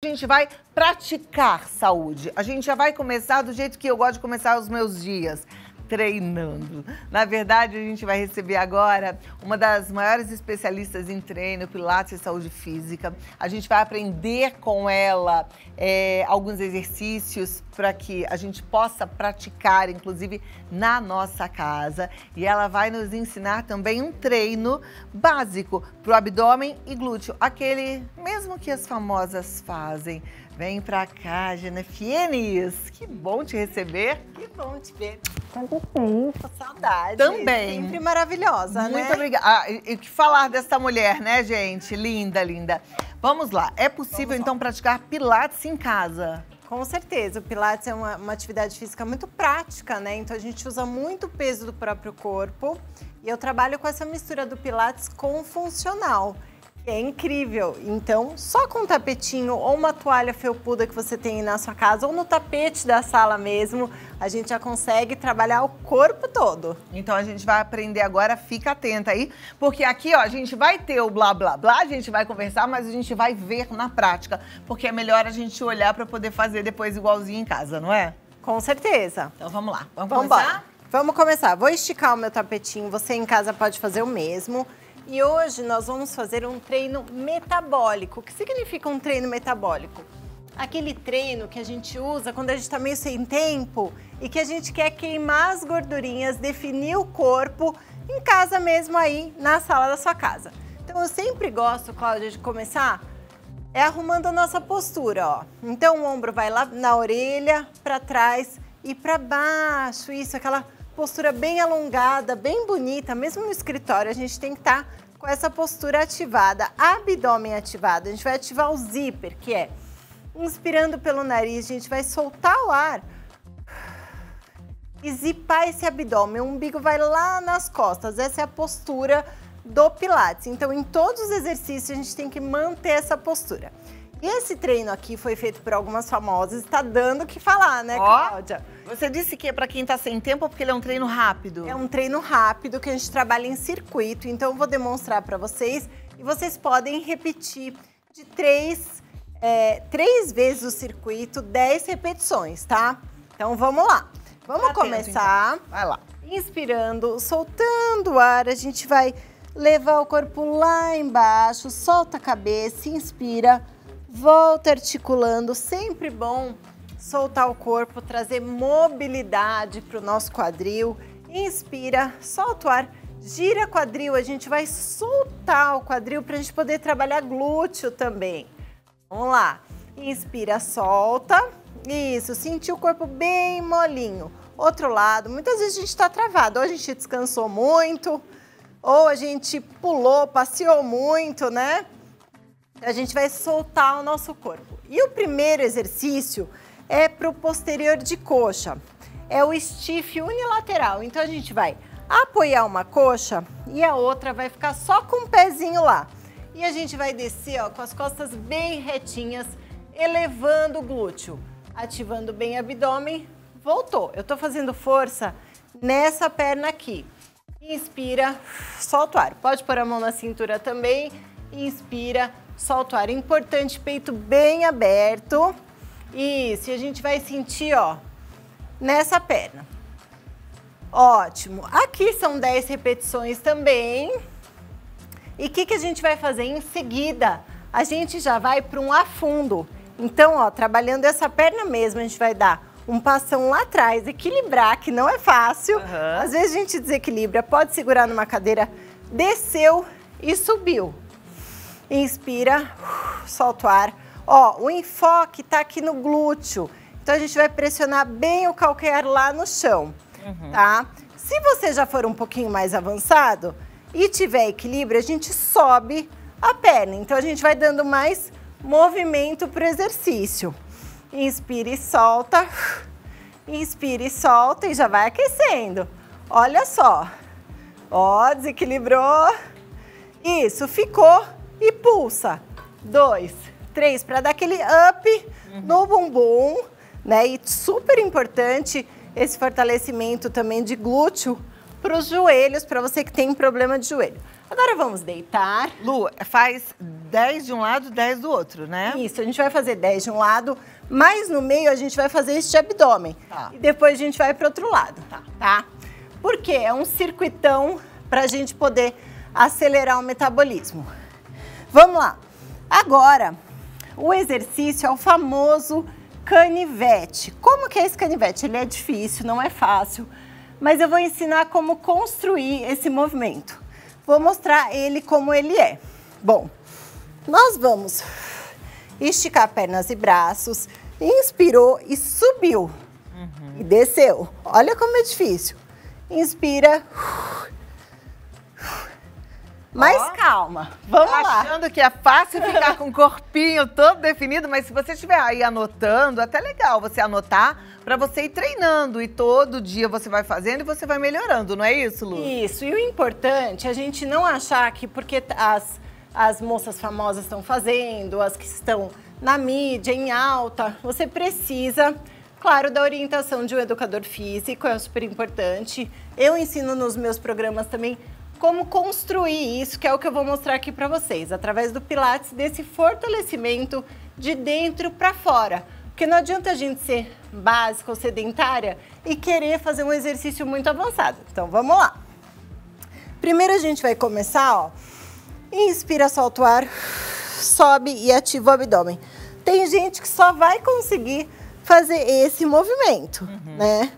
A gente vai praticar saúde. A gente já vai começar do jeito que eu gosto de começar os meus dias treinando. Na verdade, a gente vai receber agora uma das maiores especialistas em treino, pilates e saúde física. A gente vai aprender com ela é, alguns exercícios para que a gente possa praticar, inclusive na nossa casa. E ela vai nos ensinar também um treino básico para o abdômen e glúteo, aquele mesmo que as famosas fazem. Vem pra cá, Gina Fienes. Que bom te receber. Que bom te ver. Quanto tempo. Saudade. Também. Sempre maravilhosa, Muito né? Muito obrigada. Ah, e que falar dessa mulher, né, gente? Linda, linda. Vamos lá. É possível, então, praticar pilates em casa? Com certeza, o Pilates é uma, uma, atividade física muito prática, né? Então a gente usa muito o peso do próprio corpo. E eu trabalho com essa mistura do Pilates com o funcional. É incrível. Então, só com um tapetinho ou uma toalha felpuda que você tem na sua casa ou no tapete da sala mesmo, a gente já consegue trabalhar o corpo todo. Então a gente vai aprender agora, fica atenta aí, porque aqui, ó, a gente vai ter o blá blá blá, a gente vai conversar, mas a gente vai ver na prática, porque é melhor a gente olhar para poder fazer depois igualzinho em casa, não é? Com certeza. Então vamos lá. Vamos, vamos começar? Bora. Vamos começar. Vou esticar o meu tapetinho, você em casa pode fazer o mesmo. E hoje nós vamos fazer um treino metabólico. O que significa um treino metabólico? Aquele treino que a gente usa quando a gente está meio sem tempo e que a gente quer queimar as gordurinhas, definir o corpo em casa mesmo aí, na sala da sua casa. Então eu sempre gosto, Cláudia, de começar é arrumando a nossa postura, ó. Então o ombro vai lá na orelha, para trás e para baixo, isso, aquela postura bem alongada, bem bonita, mesmo no escritório, a gente tem que estar tá com essa postura ativada, abdômen ativado. A gente vai ativar o zíper, que é inspirando pelo nariz, a gente vai soltar o ar e zipar esse abdômen. O umbigo vai lá nas costas. Essa é a postura do Pilates. Então, em todos os exercícios, a gente tem que manter essa postura. Esse treino aqui foi feito por algumas famosas, está dando o que falar, né, Cláudia? você disse que é para quem está sem tempo, porque ele é um treino rápido. É um treino rápido que a gente trabalha em circuito, então eu vou demonstrar para vocês e vocês podem repetir de três, é, três vezes o circuito, dez repetições, tá? Então vamos lá. Vamos tá começar. Então. Vai lá. Inspirando, soltando o ar, a gente vai levar o corpo lá embaixo, solta a cabeça, inspira. Volta articulando, sempre bom soltar o corpo, trazer mobilidade para o nosso quadril. Inspira, solta o ar, gira quadril. A gente vai soltar o quadril para a gente poder trabalhar glúteo também. Vamos lá. Inspira, solta. Isso, sentir o corpo bem molinho. Outro lado, muitas vezes a gente está travado. Ou a gente descansou muito, ou a gente pulou, passeou muito, né? a gente vai soltar o nosso corpo. E o primeiro exercício é para o posterior de coxa. É o stiff unilateral. Então a gente vai apoiar uma coxa e a outra vai ficar só com o pezinho lá. E a gente vai descer ó, com as costas bem retinhas, elevando o glúteo, ativando bem o abdômen. Voltou. Eu estou fazendo força nessa perna aqui. Inspira, solta o ar. Pode pôr a mão na cintura também inspira, solta o ar. Importante, peito bem aberto. Isso, e a gente vai sentir, ó, nessa perna. Ótimo. Aqui são 10 repetições também. E o que, que a gente vai fazer? Em seguida, a gente já vai para um afundo. Então, ó, trabalhando essa perna mesmo, a gente vai dar um passão lá atrás, equilibrar, que não é fácil. Uhum. Às vezes a gente desequilibra, pode segurar numa cadeira, desceu e subiu. Inspira, solta o ar. Ó, o enfoque tá aqui no glúteo. Então a gente vai pressionar bem o calcanhar lá no chão, uhum. tá? Se você já for um pouquinho mais avançado e tiver equilíbrio, a gente sobe a perna. Então a gente vai dando mais movimento pro exercício. Inspira e solta. Inspira e solta e já vai aquecendo. Olha só. Ó, desequilibrou. Isso, ficou e pulsa. Dois, três, para dar aquele up uhum. no bumbum, né? E super importante esse fortalecimento também de glúteo para os joelhos, para você que tem problema de joelho. Agora vamos deitar. Lu, faz 10 de um lado, 10 do outro, né? Isso, a gente vai fazer 10 de um lado, mas no meio a gente vai fazer este abdômen. Tá. E depois a gente vai para outro lado, tá? tá? Porque é um circuitão para a gente poder acelerar o metabolismo. Vamos lá. Agora, o exercício é o famoso canivete. Como que é esse canivete? Ele é difícil, não é fácil, mas eu vou ensinar como construir esse movimento. Vou mostrar ele como ele é. Bom, nós vamos esticar pernas e braços, inspirou e subiu. Uhum. E desceu. Olha como é difícil. Inspira, uh, mas oh. calma, vamos Achando lá. Achando que é fácil ficar com o corpinho todo definido, mas se você estiver aí anotando, é até legal você anotar para você ir treinando e todo dia você vai fazendo e você vai melhorando, não é isso, Lu? Isso, e o importante é a gente não achar que porque as, as moças famosas estão fazendo, as que estão na mídia, em alta, você precisa Claro, da orientação de um educador físico é super importante. Eu ensino nos meus programas também como construir isso, que é o que eu vou mostrar aqui para vocês, através do Pilates, desse fortalecimento de dentro para fora. Porque não adianta a gente ser básica ou sedentária e querer fazer um exercício muito avançado. Então vamos lá. Primeiro a gente vai começar, ó. Inspira, solta o ar, sobe e ativa o abdômen. Tem gente que só vai conseguir fazer esse movimento, uhum. né?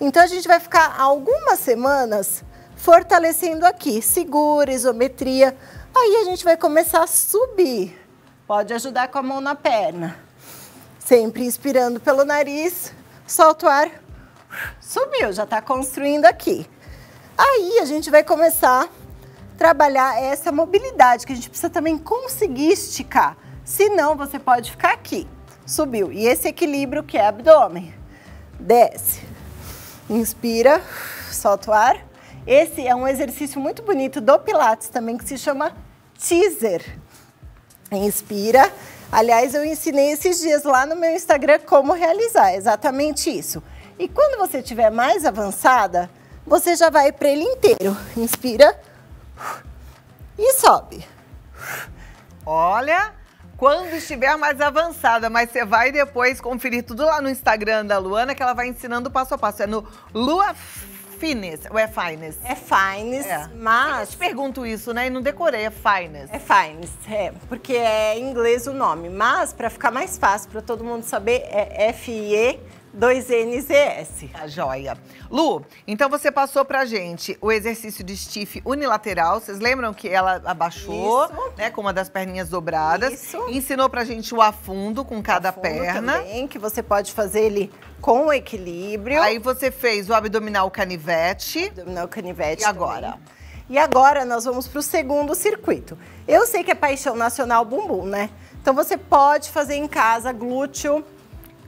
Então a gente vai ficar algumas semanas fortalecendo aqui, segura, isometria. Aí a gente vai começar a subir. Pode ajudar com a mão na perna. Sempre inspirando pelo nariz, solta o ar. Subiu, já está construindo aqui. Aí a gente vai começar a trabalhar essa mobilidade, que a gente precisa também conseguir esticar. Senão você pode ficar aqui. Subiu. E esse equilíbrio que é abdômen. Desce. Inspira, solta o ar. Esse é um exercício muito bonito do Pilates também, que se chama teaser. Inspira. Aliás, eu ensinei esses dias lá no meu Instagram como realizar exatamente isso. E quando você estiver mais avançada, você já vai para ele inteiro. Inspira e sobe. Olha, quando estiver mais avançada, mas você vai depois conferir tudo lá no Instagram da Luana, que ela vai ensinando passo a passo. É no Lua Fines, ou é Fines? É Fines, é. mas... Eu te pergunto isso, né? E não decorei, é Fines. É Fines, é. Porque é em inglês o nome. Mas, para ficar mais fácil, para todo mundo saber, é F-I-E... 2NZS. Tá joia. Lu, então você passou pra gente o exercício de stiff unilateral. Vocês lembram que ela abaixou, Isso. né, com uma das perninhas dobradas. Isso. Ensinou pra gente o afundo com cada afundo perna. Também, que você pode fazer ele com equilíbrio. Aí você fez o abdominal canivete. Abdominal canivete E agora? Também. E agora nós vamos para o segundo circuito. Eu sei que é paixão nacional bumbum, né? Então você pode fazer em casa glúteo,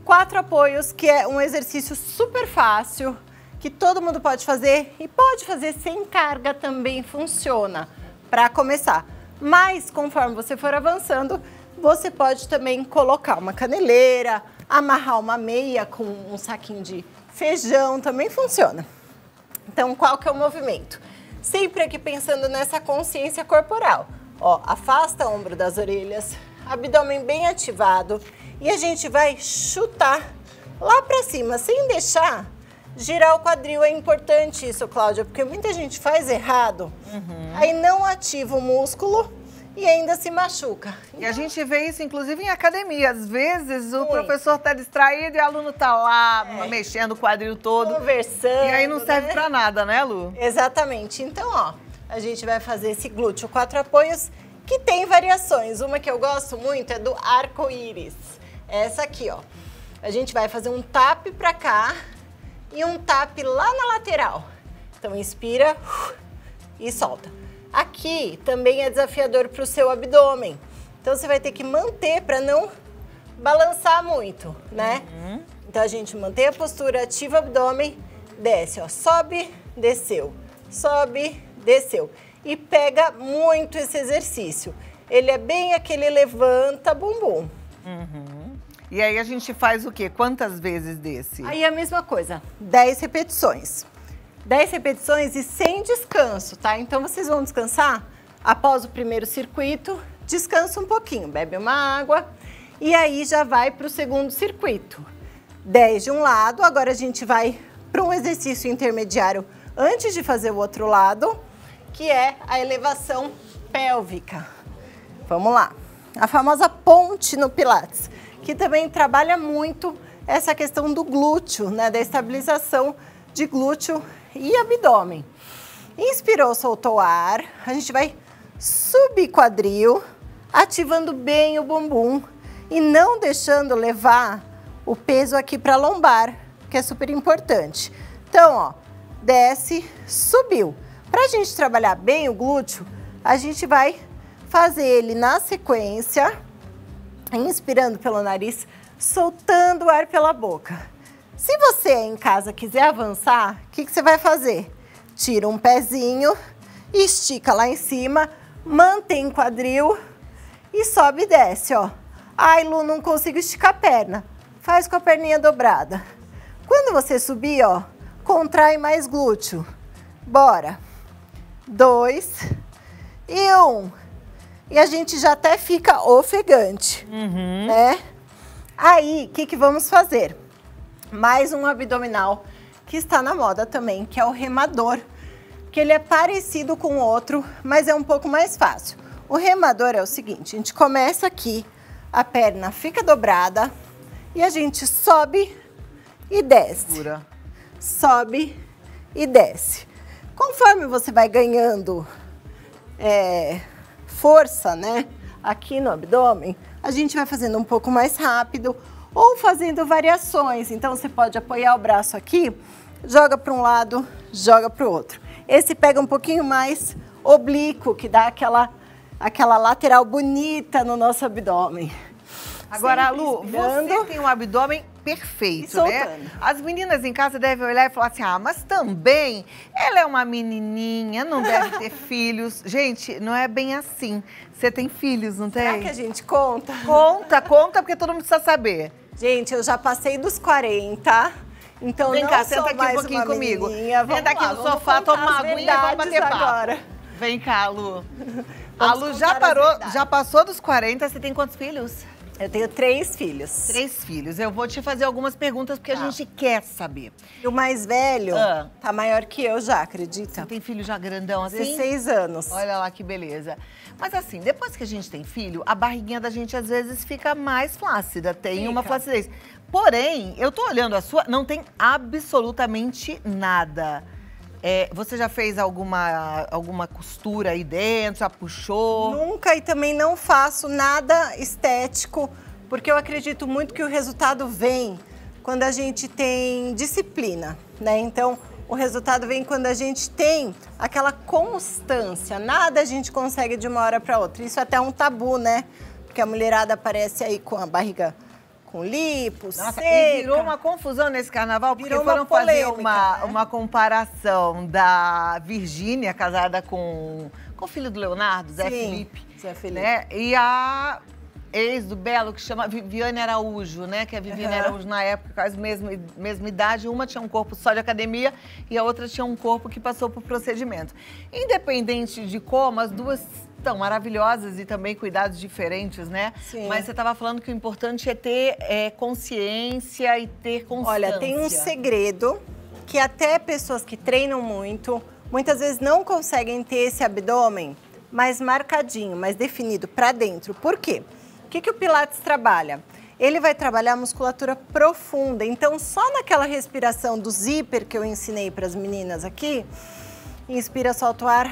quatro apoios, que é um exercício super fácil, que todo mundo pode fazer e pode fazer sem carga também funciona para começar. Mas conforme você for avançando, você pode também colocar uma caneleira, amarrar uma meia com um saquinho de feijão, também funciona. Então, qual que é o movimento? Sempre aqui pensando nessa consciência corporal. Ó, afasta o ombro das orelhas, abdômen bem ativado e a gente vai chutar lá para cima, sem deixar girar o quadril. É importante isso, Cláudia, porque muita gente faz errado, uhum. aí não ativa o músculo e ainda se machuca. Então... E a gente vê isso, inclusive, em academia. Às vezes o professor tá distraído e o aluno tá lá é. mexendo o quadril todo. Conversando. E aí não serve né? para nada, né, Lu? Exatamente. Então, ó, a gente vai fazer esse glúteo quatro apoios que tem variações. Uma que eu gosto muito é do arco-íris essa aqui, ó. A gente vai fazer um tap para cá e um tap lá na lateral. Então inspira uh, e solta. Aqui também é desafiador pro seu abdômen. Então você vai ter que manter para não balançar muito, né? Uhum. Então a gente mantém a postura, ativa o abdômen, desce, ó, sobe, desceu, sobe, desceu. E pega muito esse exercício. Ele é bem aquele levanta bumbum. Uhum. E aí a gente faz o quê? Quantas vezes desse? Aí a mesma coisa, 10 repetições. 10 repetições e sem descanso, tá? Então vocês vão descansar após o primeiro circuito, descansa um pouquinho, bebe uma água e aí já vai para o segundo circuito. 10 de um lado, agora a gente vai para um exercício intermediário antes de fazer o outro lado, que é a elevação pélvica. Vamos lá. A famosa ponte no Pilates que também trabalha muito essa questão do glúteo, né, da estabilização de glúteo e abdômen. Inspirou, soltou ar. A gente vai subir quadril, ativando bem o bumbum e não deixando levar o peso aqui para a lombar, que é super importante. Então, ó, desce, subiu. Para a gente trabalhar bem o glúteo, a gente vai fazer ele na sequência Tá inspirando pelo nariz, soltando o ar pela boca. Se você em casa quiser avançar, o que, que você vai fazer? Tira um pezinho, estica lá em cima, mantém quadril e sobe e desce, ó. Ai, Lu, não consigo esticar a perna. Faz com a perninha dobrada. Quando você subir, ó, contrai mais glúteo. Bora. Dois e um e a gente já até fica ofegante, uhum. né? Aí, o que, que vamos fazer? Mais um abdominal que está na moda também, que é o remador. Que ele é parecido com o outro, mas é um pouco mais fácil. O remador é o seguinte, a gente começa aqui, a perna fica dobrada e a gente sobe e desce. Segura. Sobe e desce. Conforme você vai ganhando é, força, né? Aqui no abdômen, a gente vai fazendo um pouco mais rápido ou fazendo variações. Então você pode apoiar o braço aqui, joga para um lado, joga para o outro. Esse pega um pouquinho mais oblíquo, que dá aquela, aquela lateral bonita no nosso abdômen. Agora, Lu, você tem um abdômen perfeito, né? As meninas em casa devem olhar e falar assim, ah, mas também ela é uma menininha, não deve ter filhos. Gente, não é bem assim. Você tem filhos, não tem? Será que a gente conta? Conta, conta, porque todo mundo precisa saber. Gente, eu já passei dos 40. Então Vem não cá, senta aqui um pouquinho comigo. Vamos senta aqui no sofá, toma uma e vamos bater papo. agora. Vem cá, Lu. a Lu já parou, já passou dos 40, você tem quantos filhos? Eu tenho três filhos. Três filhos. Eu vou te fazer algumas perguntas porque tá. a gente quer saber. O mais velho ah. tá maior que eu já, acredita? Você tem filho já grandão assim? 16 anos. Olha lá que beleza. Mas assim, depois que a gente tem filho, a barriguinha da gente às vezes fica mais flácida, tem fica. uma flacidez. Porém, eu tô olhando a sua, não tem absolutamente nada. É, você já fez alguma, alguma costura aí dentro? Já puxou? Nunca e também não faço nada estético, porque eu acredito muito que o resultado vem quando a gente tem disciplina, né? Então, o resultado vem quando a gente tem aquela constância. Nada a gente consegue de uma hora para outra. Isso é até um tabu, né? Porque a mulherada aparece aí com a barriga com lipo, Nossa, E virou uma confusão nesse carnaval, porque virou foram uma polêmica, fazer uma, né? uma comparação da Virgínia, casada com, com o filho do Leonardo, Zé Sim, Felipe. Zé Felipe. Né? E a ex do Belo, que chama Viviane Araújo, né? Que a Viviane uhum. Araújo, na época, quase mesma, mesma idade, uma tinha um corpo só de academia e a outra tinha um corpo que passou por procedimento. Independente de como, as duas estão maravilhosas e também cuidados diferentes, né? Sim. Mas você estava falando que o importante é ter é, consciência e ter consciência. Olha, tem um segredo que até pessoas que treinam muito, muitas vezes não conseguem ter esse abdômen mais marcadinho, mais definido para dentro. Por quê? que, que o Pilates trabalha? Ele vai trabalhar a musculatura profunda. Então, só naquela respiração do zíper que eu ensinei para as meninas aqui, inspira, solta o ar,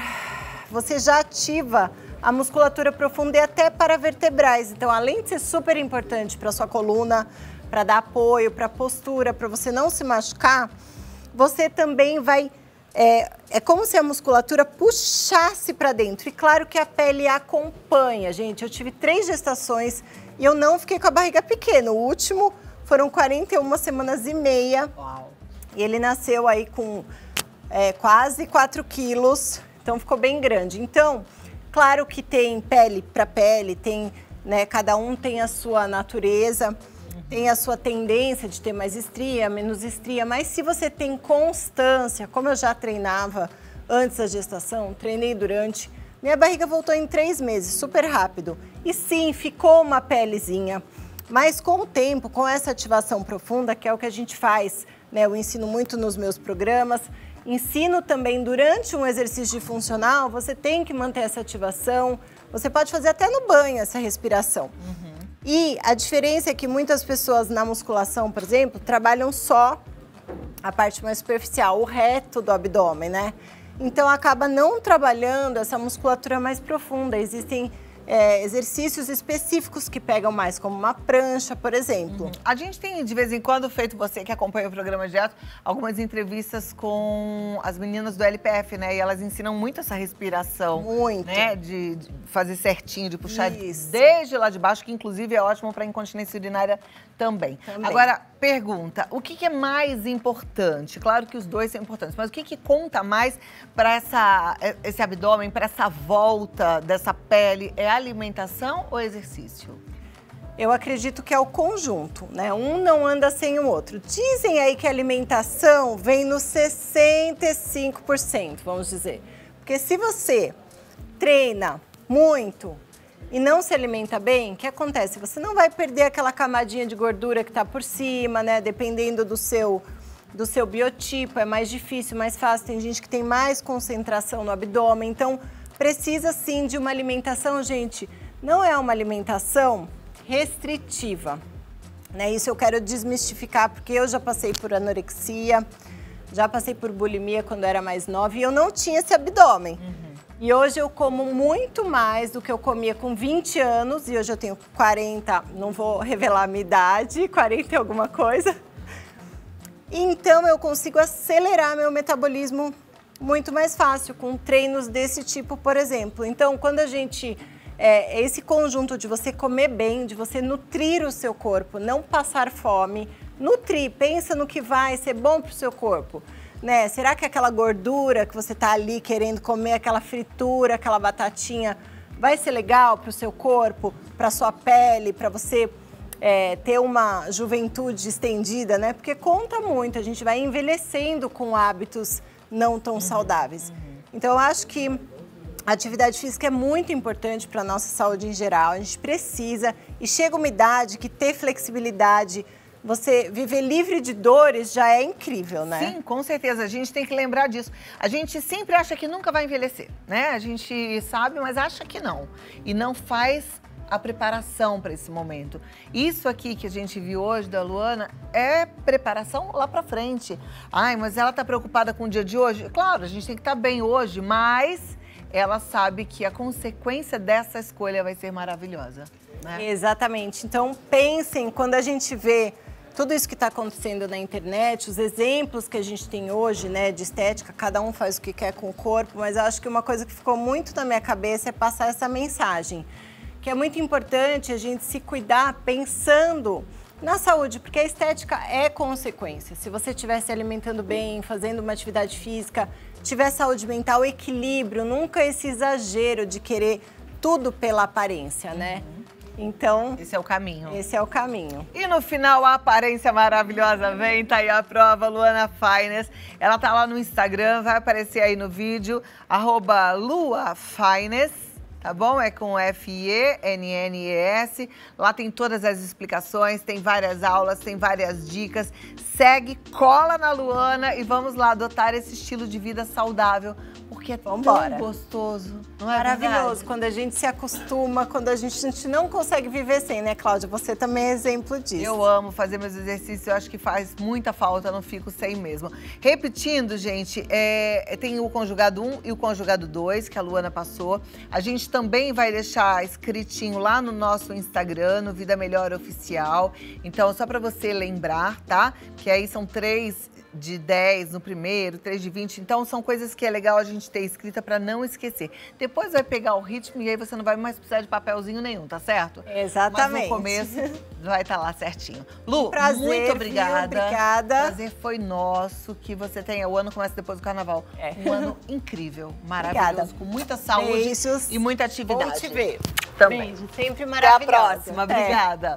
você já ativa a musculatura profunda e até para vertebrais. Então, além de ser super importante para sua coluna, para dar apoio, para postura, para você não se machucar, você também vai é, é como se a musculatura puxasse para dentro. E claro que a pele acompanha, gente. Eu tive três gestações e eu não fiquei com a barriga pequena. O último foram 41 semanas e meia. Uau. E ele nasceu aí com é, quase 4 quilos, então ficou bem grande. Então, claro que tem pele para pele, tem, né, cada um tem a sua natureza tem a sua tendência de ter mais estria, menos estria, mas se você tem constância, como eu já treinava antes da gestação, treinei durante, minha barriga voltou em três meses, super rápido. E sim, ficou uma pelezinha. Mas com o tempo, com essa ativação profunda, que é o que a gente faz, né? Eu ensino muito nos meus programas. Ensino também durante um exercício de funcional, você tem que manter essa ativação. Você pode fazer até no banho essa respiração. Uhum. E a diferença é que muitas pessoas na musculação, por exemplo, trabalham só a parte mais superficial, o reto do abdômen, né? Então acaba não trabalhando essa musculatura mais profunda. Existem é, exercícios específicos que pegam mais, como uma prancha, por exemplo. Uhum. A gente tem de vez em quando feito, você que acompanha o programa direto, algumas entrevistas com as meninas do LPF, né? E elas ensinam muito essa respiração. Muito. Né? De, de fazer certinho, de puxar Isso. desde lá de baixo, que inclusive é ótimo para incontinência urinária também. também. Agora, pergunta: o que, que, é mais importante? Claro que os dois são importantes, mas o que, que conta mais para esse abdômen, para essa volta dessa pele? É a alimentação ou exercício? Eu acredito que é o conjunto, né? Um não anda sem o outro. Dizem aí que a alimentação vem no 65%, vamos dizer. Porque se você treina muito e não se alimenta bem, o que acontece? Você não vai perder aquela camadinha de gordura que está por cima, né? Dependendo do seu do seu biotipo, é mais difícil, mais fácil. Tem gente que tem mais concentração no abdômen, então precisa sim de uma alimentação, gente, não é uma alimentação restritiva. Né? Isso eu quero desmistificar, porque eu já passei por anorexia, já passei por bulimia quando era mais nova e eu não tinha esse abdômen. Uhum. E hoje eu como muito mais do que eu comia com 20 anos, e hoje eu tenho 40, não vou revelar a minha idade, 40 e alguma coisa. Então eu consigo acelerar meu metabolismo muito mais fácil com treinos desse tipo, por exemplo. Então, quando a gente é, é, esse conjunto de você comer bem, de você nutrir o seu corpo, não passar fome, nutrir, pensa no que vai ser bom para o seu corpo. Né? Será que aquela gordura que você está ali querendo comer, aquela fritura, aquela batatinha, vai ser legal para o seu corpo, para sua pele, para você é, ter uma juventude estendida, né? Porque conta muito, a gente vai envelhecendo com hábitos não tão uhum. saudáveis. Uhum. Então, eu acho que a atividade física é muito importante para a nossa saúde em geral. A gente precisa e chega uma idade que ter flexibilidade, você viver livre de dores já é incrível, né? Sim, com certeza. A gente tem que lembrar disso. A gente sempre acha que nunca vai envelhecer, né? A gente sabe, mas acha que não. E não faz a preparação para esse momento. Isso aqui que a gente viu hoje da Luana é preparação lá para frente. Ai, mas ela tá preocupada com o dia de hoje? Claro, a gente tem que estar tá bem hoje, mas ela sabe que a consequência dessa escolha vai ser maravilhosa. Né? Exatamente. Então pensem quando a gente vê tudo isso que está acontecendo na internet, os exemplos que a gente tem hoje, né, de estética, cada um faz o que quer com o corpo, mas eu acho que uma coisa que ficou muito na minha cabeça é passar essa mensagem que é muito importante a gente se cuidar pensando na saúde, porque a estética é consequência. Se você estiver se alimentando bem, fazendo uma atividade física, tiver saúde mental, equilíbrio, nunca esse exagero de querer tudo pela aparência, né? Uhum. Então. Esse é o caminho. Esse é o caminho. E no final, a aparência maravilhosa vem, tá aí a prova, Luana Fines. Ela tá lá no Instagram, vai aparecer aí no vídeo, arroba Lua Fines tá bom? É com F-E-N-N-E-S. Lá tem todas as explicações, tem várias aulas, tem várias dicas. Segue, cola na Luana e vamos lá adotar esse estilo de vida saudável porque é Vambora. tão gostoso. Não é Maravilhoso, verdade? quando a gente se acostuma, quando a gente, a gente não consegue viver sem, né, Cláudia? Você também é exemplo disso. Eu amo fazer meus exercícios, eu acho que faz muita falta, não fico sem mesmo. Repetindo, gente, é, tem o conjugado 1 e o conjugado 2, que a Luana passou. A gente também vai deixar escritinho lá no nosso Instagram, no Vida Melhor Oficial. Então, só para você lembrar, tá? Que aí são três de 10 no primeiro, 3 de 20. Então, são coisas que é legal a gente ter escrita para não esquecer. Depois vai pegar o ritmo e aí você não vai mais precisar de papelzinho nenhum, tá certo? Exatamente. Mas no começo vai estar tá lá certinho. Lu, um prazer, muito obrigada. Viu? Obrigada. Prazer foi nosso que você tenha. O ano começa depois do carnaval. É. Um ano incrível, maravilhoso, obrigada. com muita saúde Beijos. e muita atividade. Bom te ver. Também. Beijo, sempre maravilhoso. Até a próxima. Obrigada. É.